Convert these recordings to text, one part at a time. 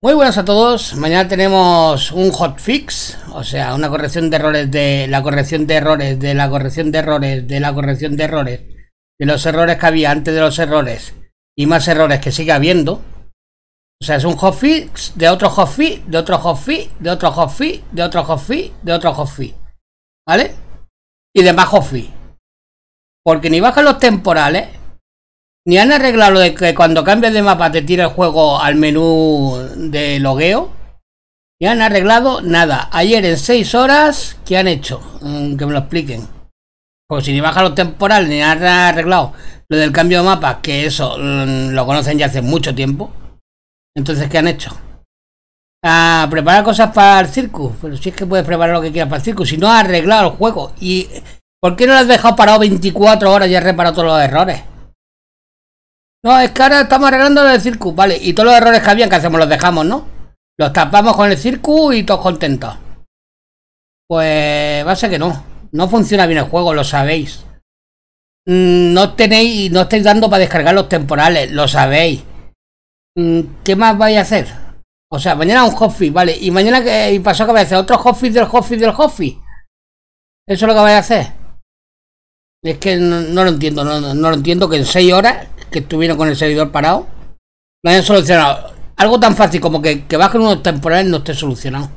Muy buenas a todos. Mañana tenemos un hotfix, o sea, una corrección de errores de la corrección de errores, de la corrección de errores, de la corrección de errores, de los errores que había antes de los errores y más errores que sigue habiendo. O sea, es un hotfix de otro hotfix, de otro hotfix, de otro hotfix, de otro hotfix, de otro hotfix. ¿Vale? Y de más hotfix. Porque ni bajan los temporales, ni han arreglado lo de que cuando cambias de mapa te tira el juego al menú de logueo. Ni han arreglado nada. Ayer en 6 horas, ¿qué han hecho? Mm, que me lo expliquen. Pues si ni baja lo temporal ni han arreglado lo del cambio de mapa, que eso mm, lo conocen ya hace mucho tiempo. Entonces, ¿qué han hecho? a preparar cosas para el circo. Pero si es que puedes preparar lo que quieras para el circo, si no has arreglado el juego. ¿Y por qué no lo has dejado parado 24 horas y has reparado todos los errores? No, es que ahora estamos arreglando el circuito, Vale, y todos los errores que habían que hacemos los dejamos, ¿no? Los tapamos con el circuito y todos contentos. Pues va a ser que no. No funciona bien el juego, lo sabéis. Mm, no tenéis, no estáis dando para descargar los temporales, lo sabéis. Mm, ¿Qué más vais a hacer? O sea, mañana un coffee, vale. Y mañana que y pasó que vais a hacer otro coffee, del coffee, del coffee. Eso es lo que vais a hacer. Es que no, lo entiendo, no, lo entiendo que en 6 horas que estuvieron con el servidor parado lo hayan solucionado. Algo tan fácil como que, que bajen unos temporales no esté solucionado.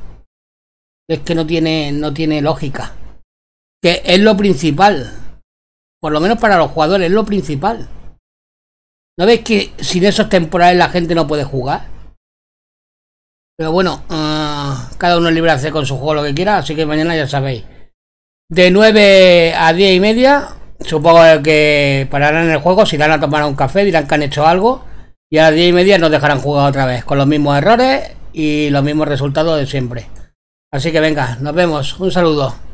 Es que no tiene, no tiene lógica. Que es lo principal. Por lo menos para los jugadores es lo principal. ¿No veis que sin esos temporales la gente no puede jugar? Pero bueno, ah, cada uno es libre de hacer con su juego lo que quiera, así que mañana ya sabéis. De 9 a 10 y media, Supongo que pararán el juego, si irán a tomar un café, dirán que han hecho algo y a las 10 y media nos dejarán jugar otra vez, con los mismos errores y los mismos resultados de siempre. Así que venga, nos vemos, un saludo.